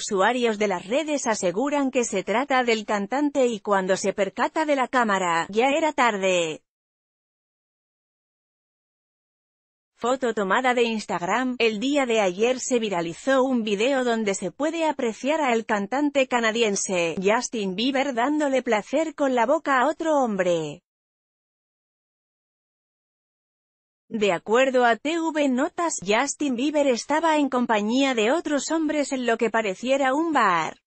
usuarios de las redes aseguran que se trata del cantante y cuando se percata de la cámara, ya era tarde. Foto tomada de Instagram, el día de ayer se viralizó un video donde se puede apreciar al cantante canadiense, Justin Bieber dándole placer con la boca a otro hombre. De acuerdo a TV Notas, Justin Bieber estaba en compañía de otros hombres en lo que pareciera un bar.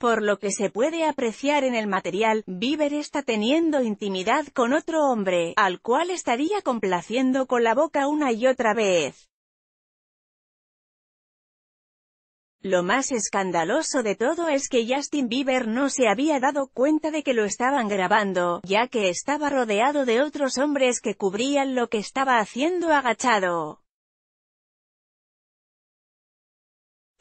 Por lo que se puede apreciar en el material, Bieber está teniendo intimidad con otro hombre, al cual estaría complaciendo con la boca una y otra vez. Lo más escandaloso de todo es que Justin Bieber no se había dado cuenta de que lo estaban grabando, ya que estaba rodeado de otros hombres que cubrían lo que estaba haciendo agachado.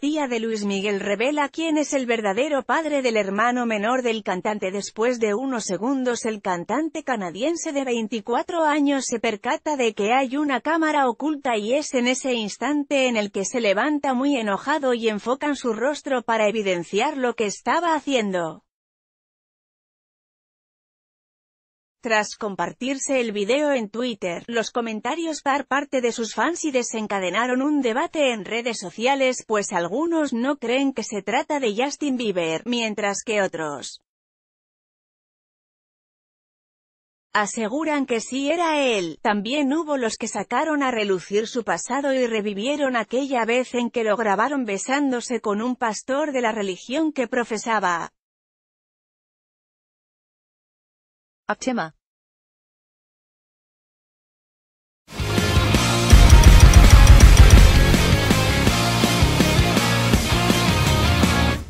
Tía de Luis Miguel revela quién es el verdadero padre del hermano menor del cantante. Después de unos segundos el cantante canadiense de 24 años se percata de que hay una cámara oculta y es en ese instante en el que se levanta muy enojado y enfocan su rostro para evidenciar lo que estaba haciendo. Tras compartirse el video en Twitter, los comentarios par parte de sus fans y desencadenaron un debate en redes sociales, pues algunos no creen que se trata de Justin Bieber, mientras que otros aseguran que sí era él. También hubo los que sacaron a relucir su pasado y revivieron aquella vez en que lo grabaron besándose con un pastor de la religión que profesaba. Optima